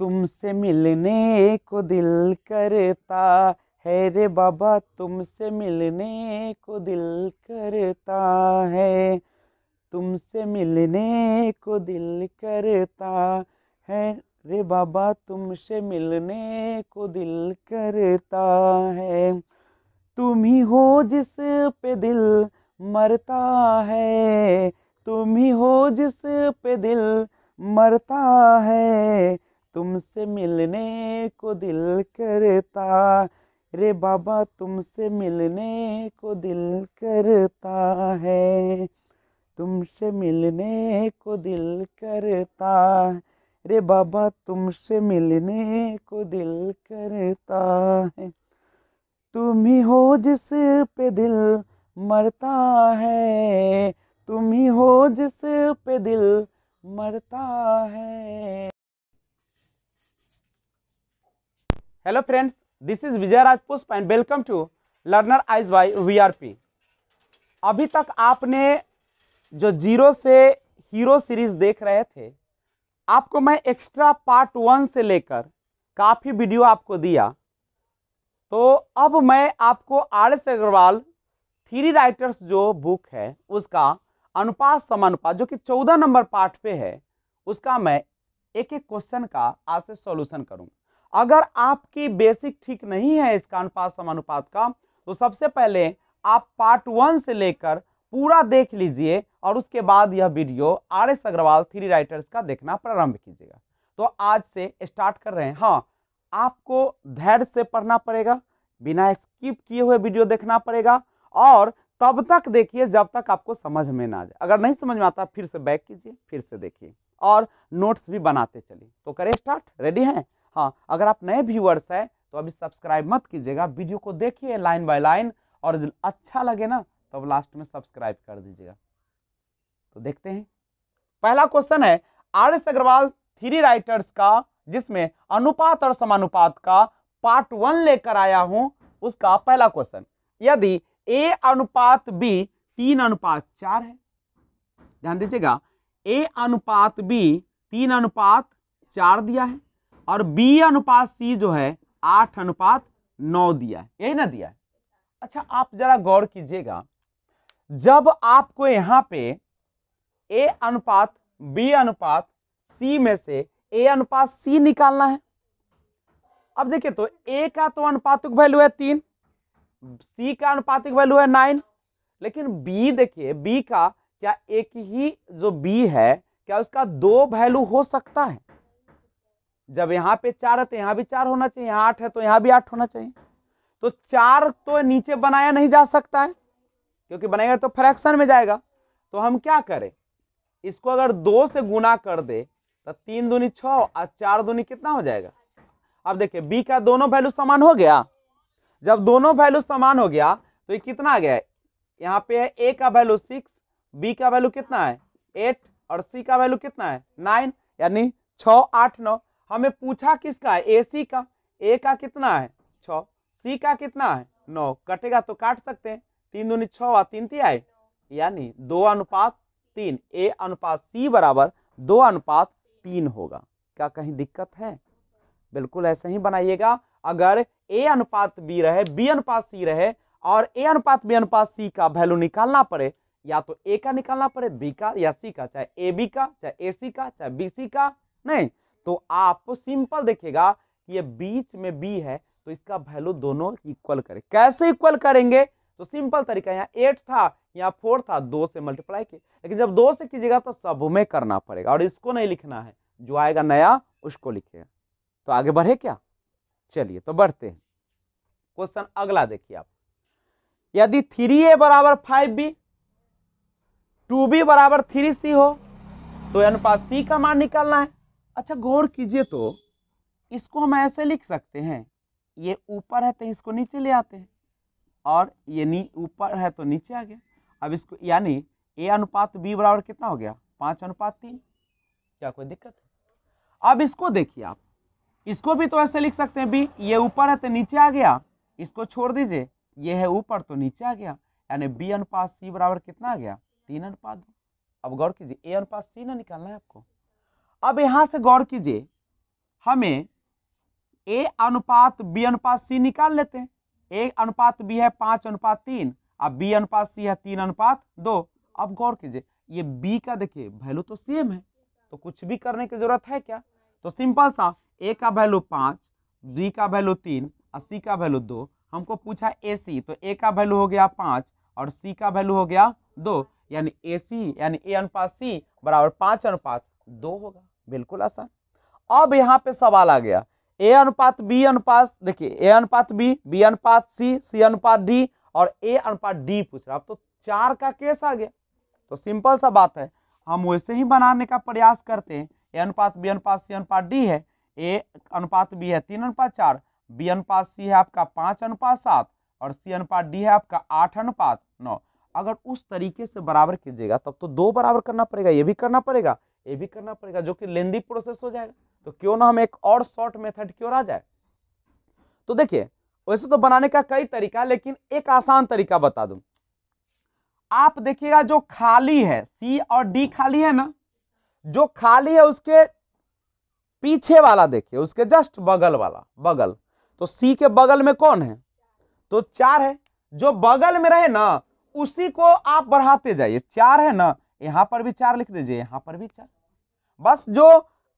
तुमसे मिलने को दिल करता है रे बाबा तुमसे मिलने को दिल करता है तुमसे मिलने को दिल करता है रे बाबा तुमसे मिलने को दिल करता है तुम ही हो जिस पे दिल मरता है तुम ही हो जिस पे दिल मरता है तुमसे मिलने को दिल करता रे बाबा तुमसे मिलने को दिल करता है तुमसे मिलने को दिल करता रे बाबा तुमसे मिलने को दिल करता है तुम ही हो जिस पे दिल मरता है तुम ही हो जिस पे दिल मरता है hello friends this is Vijay Rajpushp and welcome to Learner Eyes Eyes by अभी तक आपने जो जीरो से हीरो सीरीज देख रहे थे आपको मैं एक्स्ट्रा पार्ट वन से लेकर काफ़ी वीडियो आपको दिया तो अब मैं आपको R S Agarwal three writers जो बुक है उसका अनुपात समानुपात जो कि चौदह नंबर पार्ट पे है उसका मैं एक एक क्वेश्चन का आज से सॉल्यूशन करूँगा अगर आपकी बेसिक ठीक नहीं है इसका अनुपात समानुपात का तो सबसे पहले आप पार्ट वन से लेकर पूरा देख लीजिए और उसके बाद यह video R S Agarwal three writers का देखना प्रारंभ कीजिएगा तो आज से स्टार्ट कर रहे हैं हाँ आपको धैर्य से पढ़ना पड़ेगा बिना स्किप किए हुए वीडियो देखना पड़ेगा और तब तक देखिए जब तक आपको समझ में ना आ जाए अगर नहीं समझ में आता फिर से बैक कीजिए फिर से देखिए और नोट्स भी बनाते चलिए तो करें स्टार्ट रेडी हैं हाँ अगर आप नए व्यूअर्स हैं तो अभी सब्सक्राइब मत कीजिएगा वीडियो को देखिए लाइन बाय लाइन और अच्छा लगे ना तो अब लास्ट में सब्सक्राइब कर दीजिएगा तो देखते हैं पहला क्वेश्चन है R S Agarwal three writers का जिसमें अनुपात और समानुपात का पार्ट वन लेकर आया हूं उसका पहला क्वेश्चन यदि ए अनुपात बी तीन अनुपात चार है ध्यान दीजिएगा ए अनुपात बी तीन अनुपात चार दिया है और बी अनुपात सी जो है आठ अनुपात नौ दिया है यही ना दिया है अच्छा आप जरा गौर कीजिएगा जब आपको यहां पे ए अनुपात बी अनुपात सी में से ए अनुपात सी निकालना है अब देखिए तो ए का तो अनुपातिक वैल्यू है तीन सी का अनुपातिक वैल्यू है नाइन लेकिन बी देखिए बी का क्या एक ही जो बी है क्या उसका दो वैल्यू हो सकता है जब यहाँ पे चार है तो यहाँ भी चार होना चाहिए यहाँ आठ है तो यहाँ भी आठ होना चाहिए तो चार तो नीचे बनाया नहीं जा सकता है क्योंकि बनेगा तो फ्रैक्शन में जाएगा तो हम क्या करें इसको अगर दो से गुना कर दे तो तीन दूनी छ और चार दूनी कितना हो जाएगा अब देखिए बी का दोनों वैल्यू समान हो गया जब दोनों वैल्यू समान हो गया तो ये कितना आ गया यहाँ पे है ए का वैल्यू सिक्स बी का वैल्यू कितना है एट और सी का वैल्यू कितना है नाइन यानी छ आठ नौ हमें पूछा किसका है ए सी का ए का कितना है छ सी का कितना है नौ कटेगा तो काट सकते हैं तीन दूनी छः तीन ती आए यानी दो अनुपात तीन ए अनुपात सी बराबर दो अनुपात तीन होगा क्या कहीं दिक्कत है बिल्कुल ऐसे ही बनाइएगा अगर ए अनुपात बी रहे बी अनुपात सी रहे और ए अनुपात बी अनुपात सी का वैल्यू निकालना पड़े या तो ए का निकालना पड़े बी का या सी का चाहे ए बी का चाहे ए सी का चाहे बी सी का नहीं तो आप सिंपल देखिएगा कि ये बीच में बी है तो इसका वैल्यू दोनों इक्वल करें कैसे इक्वल करेंगे तो सिंपल तरीका यहाँ एट था यहाँ फोर था दो से मल्टीप्लाई किए लेकिन जब दो से कीजिएगा तो सब में करना पड़ेगा और इसको नहीं लिखना है जो आएगा नया उसको लिखेगा तो आगे बढ़े क्या चलिए तो बढ़ते हैं क्वेश्चन अगला देखिए आप यदि थ्री ए बराबर फाइव बी टू बी बराबर थ्री सी हो तो अनुपात सी का मान निकालना है अच्छा गौर कीजिए तो इसको हम ऐसे लिख सकते हैं ये ऊपर है तो इसको नीचे ले आते हैं और ये नी ऊपर है तो नीचे आ गया अब इसको यानी ए अनुपात बी बराबर कितना हो गया पाँच अनुपात तीन क्या कोई दिक्कत है अब इसको देखिए आप इसको भी तो ऐसे लिख सकते हैं बी ये ऊपर है तो नीचे आ गया इसको छोड़ दीजिए ये है ऊपर तो नीचे आ गया यानी बी अनुपात सी बराबर कितना आ गया तीन अनुपात अब गौर कीजिए ए अनुपात सी ना निकालना है आपको अब यहाँ से गौर कीजिए हमें ए अनुपात बी अनुपात सी निकाल लेते हैं ए अनुपात बी है पाँच अनुपात तीन अब बी अनुपात सी है तीन अनुपात दो अब गौर कीजिए ये बी का देखिए वैल्यू तो सेम है तो कुछ भी करने की जरूरत है क्या तो सिंपल सा ए का वैल्यू पाँच बी का वैल्यू तीन और सी का वैल्यू दो हमको पूछा ए सी तो ए का वैल्यू हो गया पाँच और सी का वैल्यू हो गया दो यानी ए सी यानी ए अनुपात सी बराबर पाँच अनुपात दो होगा बिल्कुल आसान अब यहाँ पे सवाल आ गया ए अनुपात बी अनुपात देखिए ए अनुपात बी बी अनुपात सी सी अनुपात डी और ए अनुपात डी पूछ रहा अब तो चार का केस आ गया तो सिंपल सा बात है हम वैसे ही बनाने का प्रयास करते हैं ए अनुपात बी अनुपात सी अनुपात डी है ए अनुपात बी है तीन अनुपात चार बी अनुपात सी है आपका पाँच अनुपात सात और सी अनुपात डी है आपका आठ अनुपात नौ अगर उस तरीके से बराबर कीजिएगा तब तो दो बराबर करना पड़ेगा ये भी करना पड़ेगा ये भी करना पड़ेगा जो कि लेंदी प्रोसेस हो जाएगा तो क्यों ना हम एक और शॉर्ट मेथड की ओर आ जाए तो देखिए वैसे तो बनाने का कई तरीका लेकिन एक आसान तरीका बता दू आप देखिएगा जो खाली है सी और डी खाली है ना जो खाली है उसके पीछे वाला देखिए उसके जस्ट बगल वाला बगल तो सी के बगल में कौन है तो चार है जो बगल में रहे ना उसी को आप बढ़ाते जाइए चार है ना यहां पर भी चार लिख दीजिए यहां पर भी चार बस जो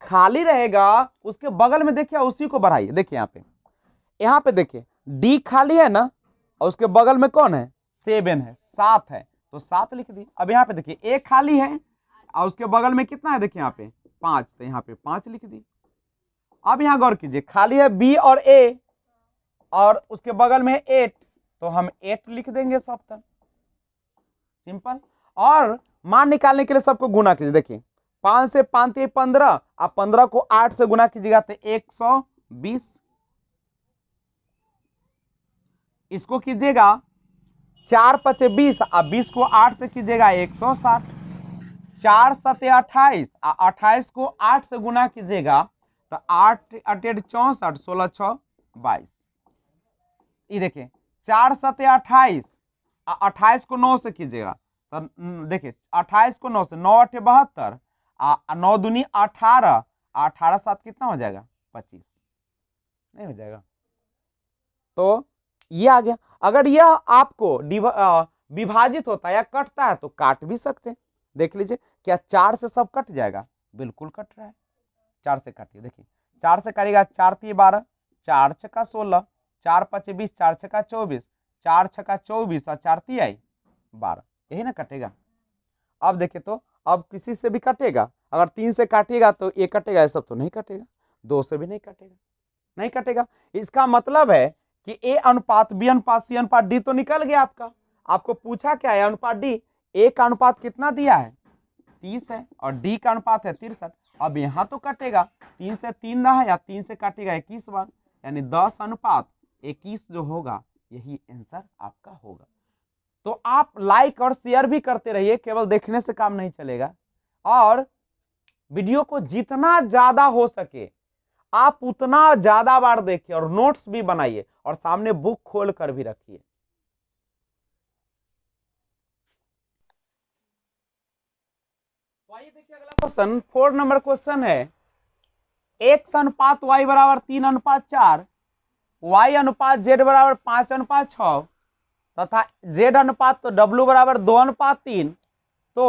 खाली रहेगा उसके बगल में देखिए उसी को बढ़ाइए देखिए यहाँ पे यहाँ पे देखिए डी खाली है ना और उसके बगल में कौन है सेवन है सात है तो सात लिख दी अब यहाँ पे देखिए एक खाली है और उसके बगल में कितना है देखिए यहाँ पे पांच तो यहाँ पे पांच लिख दी अब यहाँ गौर कीजिए खाली है बी और ए और उसके बगल में एट तो हम एट लिख देंगे सब तक सिंपल और मान निकालने के लिए सबको गुना कीजिए देखिए पांच से पांच पंद्रह आप पंद्रह को आठ से गुना कीजिएगा तो एक सौ बीस इसको कीजिएगा चार पचे बीस आ बीस को आठ से कीजिएगा एक सौ साठ चार सते अट्ठाईस आ अट्ठाईस को आठ से गुना कीजिएगा तो आठ अटेड चौसठ सोलह छ बाईस ये देखिए चार सते अट्ठाईस आ अट्ठाईस को नौ से कीजिएगा तो देखिए अट्ठाईस को नौ से नौ अठे बहत्तर नौ दूनी अठारह अठारह सात कितना हो जाएगा पच्चीस नहीं हो जाएगा तो ये आ गया अगर यह आपको विभाजित होता है या कटता है तो काट भी सकते हैं देख लीजिए क्या चार से सब कट जाएगा बिल्कुल कट रहा है चार से काटिए देखिए चार से करेगा चार तीन बारह चार छका सोलह चार पच्चीस बीस चार छका चौबीस चार छका चौबीस और चार तीन आई बारह यही ना कटेगा अब देखे तो अब किसी से भी कटेगा अगर तीन से काटिएगा तो एक कटेगा ये सब तो नहीं कटेगा दो से भी नहीं कटेगा नहीं कटेगा इसका मतलब है कि ए अनुपात बी अनुपात सी अनुपात डी तो निकल गया आपका आपको पूछा क्या है अनुपात डी ए का अनुपात कितना दिया है तीस है और डी का अनुपात है तिरसठ अब यहाँ तो कटेगा तीन से तीन रहा या तीन से काटेगा इक्कीस बार यानी दस अनुपात इक्कीस जो होगा यही आंसर आपका होगा तो आप लाइक और शेयर भी करते रहिए केवल देखने से काम नहीं चलेगा और वीडियो को जितना ज़्यादा हो सके आप उतना ज़्यादा बार देखिए और नोट्स भी बनाइए और सामने बुक खोल कर भी रखिए तो देखिए अगला क्वेश्चन फोर नंबर क्वेश्चन है एक्स अनुपात वाई बराबर तीन अनुपात चार वाई अनुपात जेड बराबर पांच अनुपात छ तथा जेड अनुपात तो डब्लू बराबर दो अनुपात तीन तो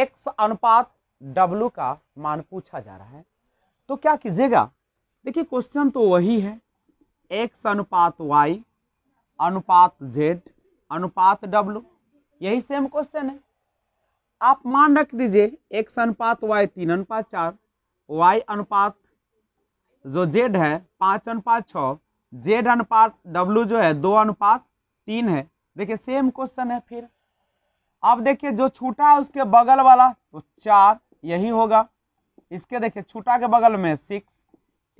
एक्स अनुपात डब्लू का मान पूछा जा रहा है तो क्या कीजिएगा देखिए क्वेश्चन तो वही है एक्स अनुपात वाई अनुपात जेड अनुपात डब्लू यही सेम क्वेश्चन है आप मान रख दीजिए एक्स अनुपात वाई तीन अनुपात चार वाई अनुपात जो जेड है पाँच अनुपात छः जेड अनुपात डब्लू जो है दो अनुपात तीन है देखिए सेम क्वेश्चन है फिर अब देखिए जो छूटा है उसके बगल वाला तो चार यही होगा इसके देखिए छूटा के बगल में सिक्स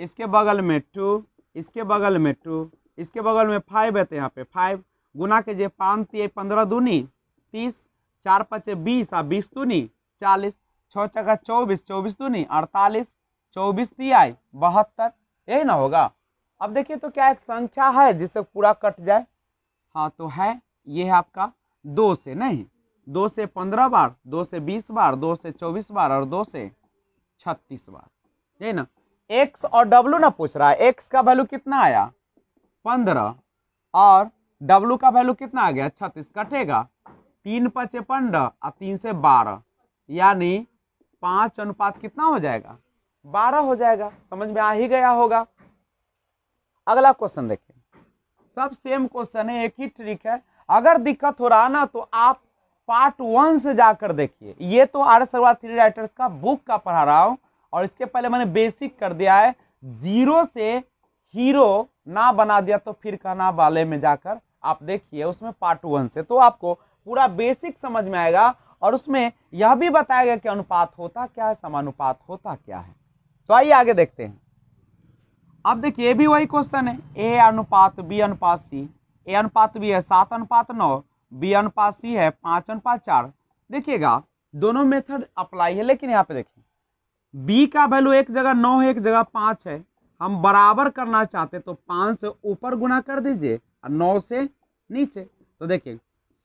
इसके बगल में टू इसके बगल में टू इसके बगल में फाइव है तो यहाँ पे फाइव गुना के जे पाँच तीय पंद्रह दूनी तीस चार पचे बीस आ बीस दूनी चालीस छः चक्का चौबीस चौबीस दूनी अड़तालीस चौबीस आई बहत्तर यही ना होगा अब देखिए तो क्या एक संख्या है जिससे पूरा कट जाए हाँ तो है ये है आपका दो से नहीं दो से पंद्रह बार दो से बीस बार दो से चौबीस बार और दो से छत्तीस बार यही ना एक्स और डब्लू ना पूछ रहा है एक्स का वैल्यू कितना आया पंद्रह और डब्लू का वैल्यू कितना आ गया छत्तीस कटेगा तीन पचे पंद्रह और तीन से बारह यानी पाँच अनुपात कितना हो जाएगा बारह हो जाएगा समझ में आ ही गया होगा अगला क्वेश्चन देखिए सब सेम क्वेश्चन है एक ही ट्रिक है अगर दिक्कत हो रहा ना तो आप पार्ट वन से जाकर देखिए ये तो आर सरवा थ्री राइटर्स का बुक का पढ़ा रहा हूँ और इसके पहले मैंने बेसिक कर दिया है जीरो से हीरो ना बना दिया तो फिर कहना वाले में जाकर आप देखिए उसमें पार्ट वन से तो आपको पूरा बेसिक समझ में आएगा और उसमें यह भी बताया गया कि अनुपात होता क्या है समानुपात होता क्या है तो आइए आगे देखते हैं अब देखिए ये भी वही क्वेश्चन है ए अनुपात बी अनुपात सी ए अनुपात बी है सात अनुपात नौ बी अनुपात सी है पाँच अनुपात चार देखिएगा दोनों मेथड अप्लाई है लेकिन यहाँ पे देखिए बी का वैल्यू एक जगह नौ है एक जगह पाँच है हम बराबर करना चाहते तो पाँच से ऊपर गुना कर दीजिए और नौ से नीचे तो देखिए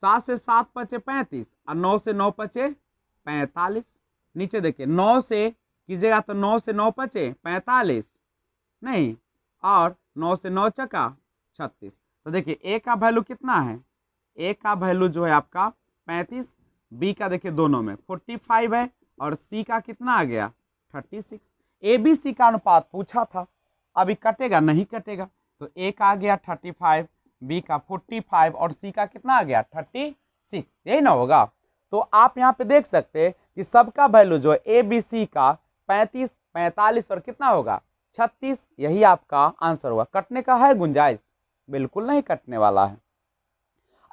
सात से सात पचे पैंतीस और नौ से नौ पचे पैंतालीस नीचे देखिए नौ से कीजिएगा तो नौ से नौ पचे पैंतालीस नहीं और नौ से नौ चका छत्तीस तो देखिए ए का वैल्यू कितना है ए का वैल्यू जो है आपका पैंतीस बी का देखिए दोनों में फोर्टी फाइव है और सी का कितना आ गया thirty six A B C का अनुपात पूछा था अभी कटेगा नहीं कटेगा तो ए का आ गया थर्टी फाइव बी का फोर्टी फाइव और सी का कितना आ गया थर्टी सिक्स यही ना होगा तो आप यहाँ पे देख सकते हैं कि सबका वैल्यू जो है ए बी सी का पैंतीस पैंतालीस और कितना होगा छत्तीस यही आपका आंसर हुआ कटने का है गुंजाइश बिल्कुल नहीं कटने वाला है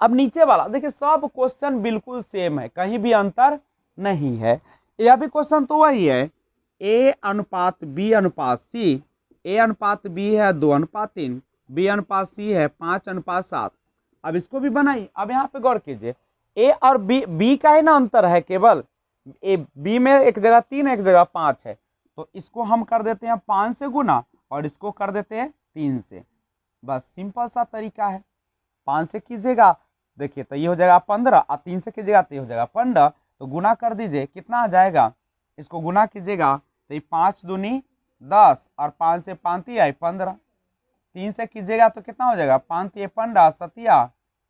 अब नीचे वाला देखिए सब क्वेश्चन बिल्कुल सेम है कहीं भी अंतर नहीं है यह भी क्वेश्चन तो वही है ए अनुपात बी अनुपात सी ए अनुपात बी है दो अनुपात तीन बी अनुपात सी है पाँच अनुपात सात अब इसको भी बनाइए अब यहाँ पे गौर कीजिए ए और बी बी का ही ना अंतर है केवल ए बी में एक जगह तीन एक जगह पाँच है तो इसको हम कर देते हैं पाँच से गुना और इसको कर देते हैं तीन से बस सिंपल सा तरीका है पाँच से कीजिएगा देखिए तो ये हो जाएगा पंद्रह और तीन से कीजिएगा तो ये हो जाएगा पंद्रह तो गुना कर दीजिए कितना आ जाएगा इसको गुना कीजिएगा तो ये पाँच दूनी दस और पाँच से पांती आई पंद्रह तीन से कीजिएगा तो कितना हो जाएगा पांती पंद्रह सतिया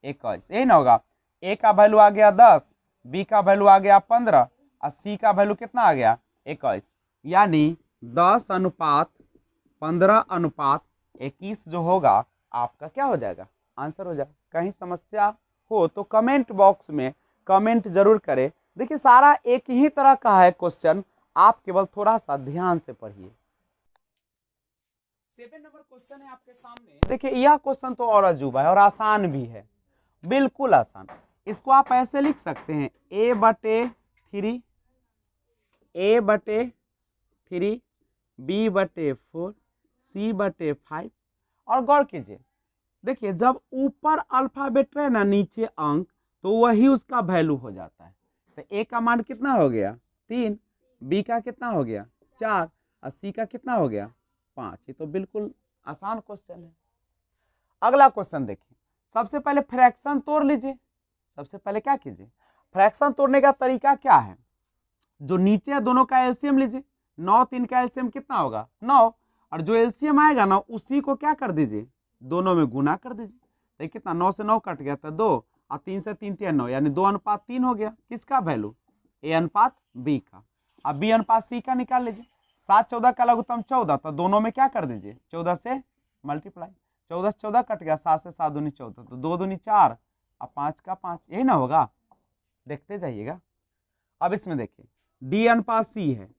इक्कीस यही ना होगा ए का वैल्यू आ गया दस बी का वैल्यू आ गया पंद्रह और सी का वैल्यू कितना आ गया इक्कीस यानी दस अनुपात पंद्रह अनुपात इक्कीस जो होगा आपका क्या हो जाएगा आंसर हो जाएगा कहीं समस्या हो तो कमेंट बॉक्स में कमेंट जरूर करें देखिए सारा एक ही तरह का है क्वेश्चन आप केवल थोड़ा सा ध्यान से पढ़िए सेवन नंबर क्वेश्चन है आपके सामने देखिए यह क्वेश्चन तो और अजूबा है और आसान भी है बिल्कुल आसान इसको आप ऐसे लिख सकते हैं ए बटे थ्री ए बटे थ्री बी बटे फोर सी बटे फाइव और गौर कीजिए देखिए जब ऊपर अल्फ़ाबेट रहे ना नीचे अंक तो वही उसका वैल्यू हो जाता है तो ए का मान कितना हो गया तीन बी का कितना हो गया चार और सी का कितना हो गया पाँच ये तो बिल्कुल आसान क्वेश्चन है अगला क्वेश्चन देखिए सबसे पहले फ्रैक्शन तोड़ लीजिए सबसे पहले क्या कीजिए फ्रैक्शन तोड़ने का तरीका क्या है जो नीचे है दोनों का एलसीएम लीजिए नौ तीन का एल्सियम कितना होगा नौ और जो एल्सियम आएगा ना उसी को क्या कर दीजिए दोनों में गुना कर दीजिए तो कितना नौ से नौ कट गया तो दो और तीन से तीन तीन नौ यानी दो अनुपात तीन हो गया किसका वैल्यू ए अनुपात बी का अब बी अनुपात सी का निकाल लीजिए सात चौदह का लघुत्तम तो चौदह तो दोनों में क्या कर दीजिए चौदह से मल्टीप्लाई चौदह से चौदह कट गया सात से सात दूनी चौदह तो दो दूनी चार और पाँच का पाँच यही ना होगा देखते जाइएगा अब इसमें देखिए डी अनुपात सी है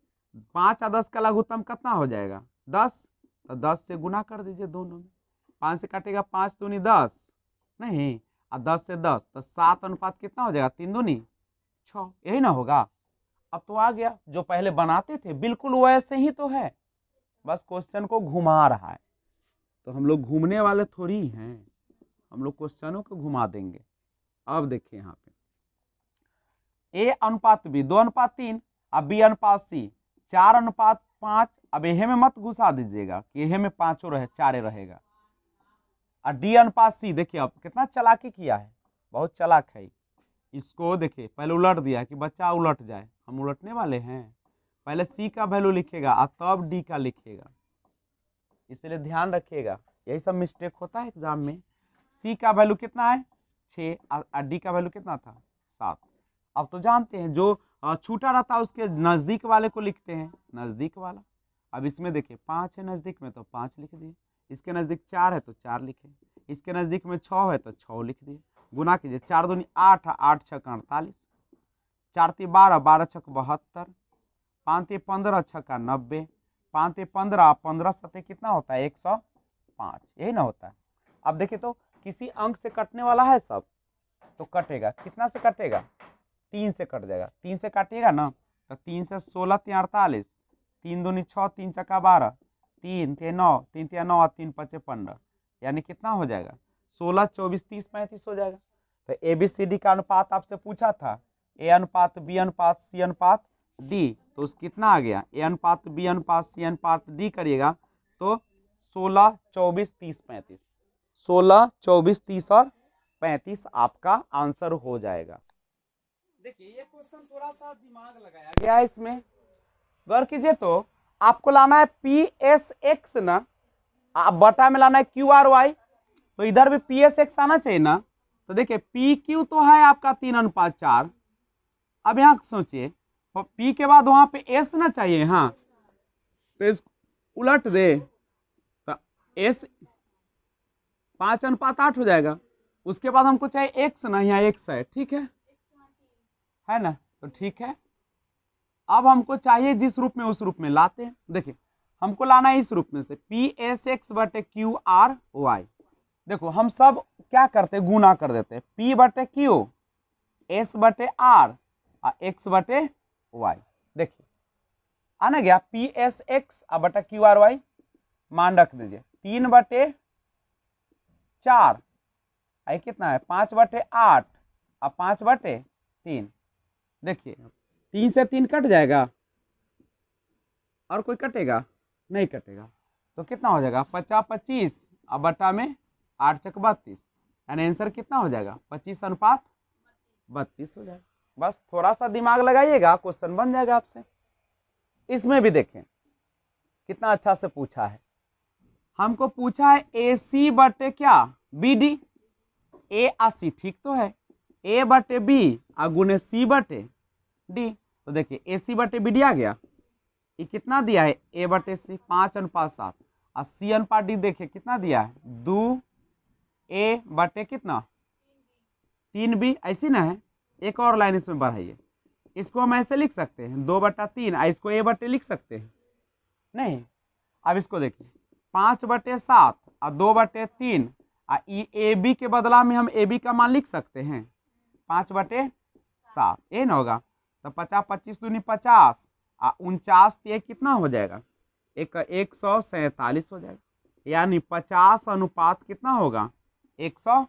पाँच या दस का लघुत्तम कितना हो जाएगा दस तो दस से गुना कर दीजिए दोनों में पाँच से काटेगा पाँच दूनी दस नहीं और दस से दस तो सात अनुपात कितना हो जाएगा तीन दूनी छ यही ना होगा अब तो आ गया जो पहले बनाते थे बिल्कुल वैसे ही तो है बस क्वेश्चन को घुमा रहा है तो हम लोग घूमने वाले थोड़ी हैं हम लोग क्वेश्चनों को घुमा देंगे अब देखिए यहाँ पे ए अनुपात बी दो अनुपात तीन और बी अनुपात सी चार अनुपात पाँच अब यह में मत घुसा दीजिएगा कि यह में पाँचों रहे चारे रहेगा और डी अनुपात सी देखिए अब कितना चलाकी किया है बहुत चलाक है इसको देखिए पहले उलट दिया कि बच्चा उलट जाए हम उलटने वाले हैं पहले सी का वैल्यू लिखेगा और तब डी का लिखेगा इसलिए ध्यान रखिएगा यही सब मिस्टेक होता है एग्जाम में सी का वैल्यू कितना है छः और डी का वैल्यू कितना था सात अब तो जानते हैं जो छूटा रहता है उसके नज़दीक वाले को लिखते हैं नज़दीक वाला अब इसमें देखिए पाँच है नज़दीक में तो पाँच लिख दिए इसके नज़दीक चार है तो चार लिखे इसके नज़दीक में छः है तो छः लिख दिए गुना कीजिए चार दूनी आठ आठ छक अड़तालीस चार ती बारह बारह छक बहत्तर पाँच ती पंद्रह का नब्बे पाँच ती पंद्रह पंद्रह सतह कितना होता है एक सौ पाँच यही ना होता है अब देखिए तो किसी अंक से कटने वाला है सब तो कटेगा कितना से कटेगा तीन से कट जाएगा तीन से काटिएगा ना तो तीन से सोलह तीन अड़तालीस तीन दूनी छः तीन चक्का बारह तीन ते नौ तीन तिया नौ तीन पचे पंद्रह यानी कितना हो जाएगा सोलह चौबीस तीस पैंतीस हो जाएगा तो ए बी सी डी का अनुपात आपसे पूछा था ए अनुपात बी अनुपात सी अनुपात डी तो उस कितना आ गया ए अनुपात बी अनुपात सी अनुपात डी करिएगा तो सोलह चौबीस तीस पैंतीस सोलह चौबीस तीस और पैंतीस आपका आंसर हो जाएगा देखिए ये क्वेश्चन थोड़ा सा दिमाग लगाया गया इसमें गौर कीजिए तो आपको लाना है पी एस एक्स ना आप बटा में लाना है क्यू आर वाई तो इधर भी पी एस एक्स आना चाहिए ना तो देखिए पी क्यू तो है आपका तीन अनुपात चार अब यहाँ सोचिए पी तो के बाद वहाँ पे एस ना चाहिए हाँ तो इस उलट दे तो एस पाँच अनुपात आठ हो जाएगा उसके बाद हमको चाहिए एक्स ना यहाँ एक्स है ठीक है है ना तो ठीक है अब हमको चाहिए जिस रूप में उस रूप में लाते हैं देखिए हमको लाना है इस रूप में से पी एस एक्स बटे क्यू आर वाई देखो हम सब क्या करते हैं गुना कर देते हैं पी बटे क्यू एस बटे आर और एक्स बटे वाई देखिए आना गया पी एस एक्स और बटा क्यू आर वाई मान रख दीजिए तीन बटे चार आई कितना है पाँच बटे आठ और पाँच बटे तीन देखिए तीन से तीन कट जाएगा और कोई कटेगा नहीं कटेगा तो कितना हो जाएगा पचास पच्चीस और बटा में आठ चक बत्तीस यानी आंसर कितना हो जाएगा पच्चीस अनुपात बत्तीस हो जाएगा बस थोड़ा सा दिमाग लगाइएगा क्वेश्चन बन जाएगा आपसे इसमें भी देखें कितना अच्छा से पूछा है हमको पूछा है ए सी बटे क्या बी डी ए आ सी ठीक तो है ए बटे बी और गुने सी बटे डी तो देखिए ए सी बटे बी आ गया ये कितना दिया है ए बटे सी पाँच अनुपात सात और सी अनुपात डी देखिए कितना दिया है दो ए बटे कितना तीन बी ऐसी ना है एक और लाइन इसमें बढ़ाइए इसको हम ऐसे लिख सकते हैं दो बटा तीन और इसको ए बटे लिख सकते हैं नहीं अब इसको देखिए पाँच बटे सात और दो बटे तीन आ ए बी के बदला में हम ए बी का मान लिख सकते हैं पाँच बटे सात ये ना होगा तो पचास पच्चीस दूनी पचास आ उनचास तो ये कितना हो जाएगा एक एक सौ सैंतालीस हो जाएगा यानी पचास अनुपात कितना होगा एक सौ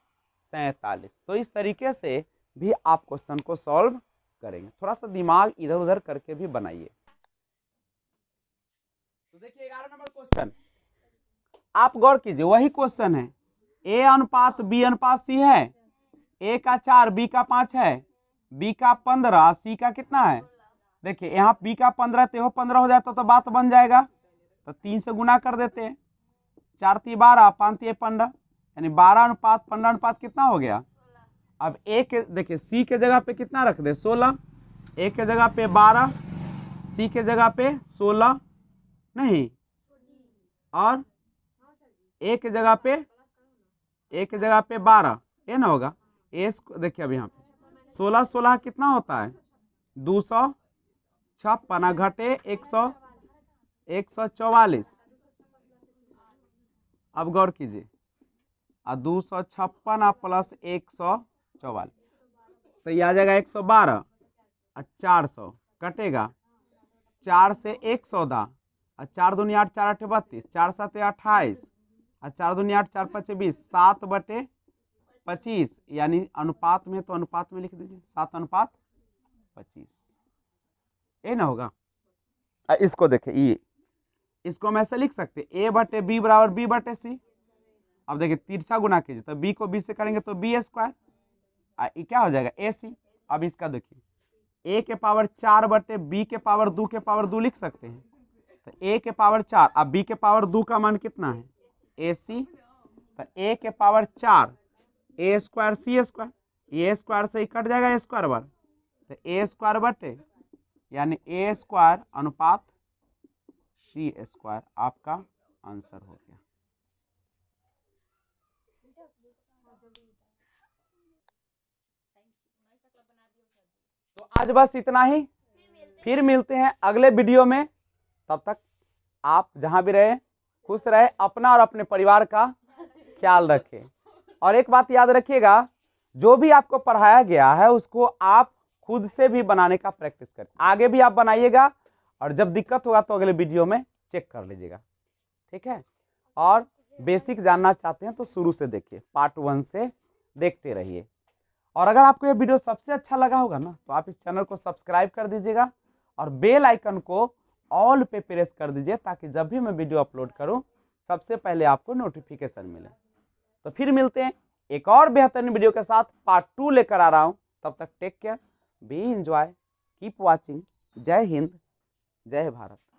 सैंतालीस तो इस तरीके से भी आप क्वेश्चन को सॉल्व करेंगे थोड़ा सा दिमाग इधर उधर करके भी बनाइए तो देखिए ग्यारह नंबर क्वेश्चन आप गौर कीजिए वही क्वेश्चन है ए अनुपात बी अनुपात सी है ए का चार बी का पाँच है बी का पंद्रह सी का कितना है देखिए यहाँ बी का पंद्रह तेहो पंद्रह हो जाता तो बात बन जाएगा तो तीन से गुना कर देते हैं चार ती बारह पाँच ती पंद्रह यानी बारह अनुपात पंद्रह अनुपात कितना हो गया अब ए के देखिए सी के जगह पे कितना रख दे सोलह ए के जगह पे बारह सी के जगह पे सोलह नहीं और ए के जगह पे ए के जगह पे बारह ये ना होगा ए देखिए अब यहाँ सोलह सोलह कितना होता है दो सौ छप्पन घटे एक सौ एक सौ चौवालीस अब गौर कीजिए और दो सौ छप्पन प्लस एक सौ चौवालीस तो यह आ जाएगा एक सौ बारह और चार सौ कटेगा चार से एक सौ दा और चार दुनिया आठ चार अठे बत्तीस चार सात अट्ठाईस और चार दुनिया आठ चार पच्चीस बीस सात बटे पच्चीस यानी अनुपात में तो अनुपात में लिख दीजिए सात अनुपात पच्चीस ये ना होगा इसको देखे ये इसको हम ऐसे लिख सकते ए बटे बी बराबर बी बटे सी अब देखिए तिरछा गुना कीजिए तो बी को बी से करेंगे तो बी स्क्वायर आ क्या हो जाएगा ए सी अब इसका देखिए ए के पावर चार बटे बी के पावर दो के पावर दो लिख सकते हैं तो ए के पावर चार अब बी के पावर दो का मान कितना है ए सी तो ए के पावर चार A square C square A square से ही कट जाएगा ए स्क्वायर बार तो ए स्क्वायर बटे यानी ए स्क्वायर अनुपात सी स्क्वायर आपका आंसर हो गया तो आज बस इतना ही फिर मिलते हैं अगले वीडियो में तब तक आप जहां भी रहे खुश रहे अपना और अपने परिवार का ख्याल रखें और एक बात याद रखिएगा जो भी आपको पढ़ाया गया है उसको आप खुद से भी बनाने का प्रैक्टिस करें आगे भी आप बनाइएगा और जब दिक्कत होगा तो अगले वीडियो में चेक कर लीजिएगा ठीक है और बेसिक जानना चाहते हैं तो शुरू से देखिए पार्ट वन से देखते रहिए और अगर आपको ये वीडियो सबसे अच्छा लगा होगा ना तो आप इस चैनल को सब्सक्राइब कर दीजिएगा और बेल आइकन को ऑल पे प्रेस कर दीजिए ताकि जब भी मैं वीडियो अपलोड करूं सबसे पहले आपको नोटिफिकेशन मिले तो फिर मिलते हैं एक और बेहतरीन वीडियो के साथ पार्ट टू लेकर आ रहा हूँ तब तक take care be enjoy keep watching जय हिंद जय भारत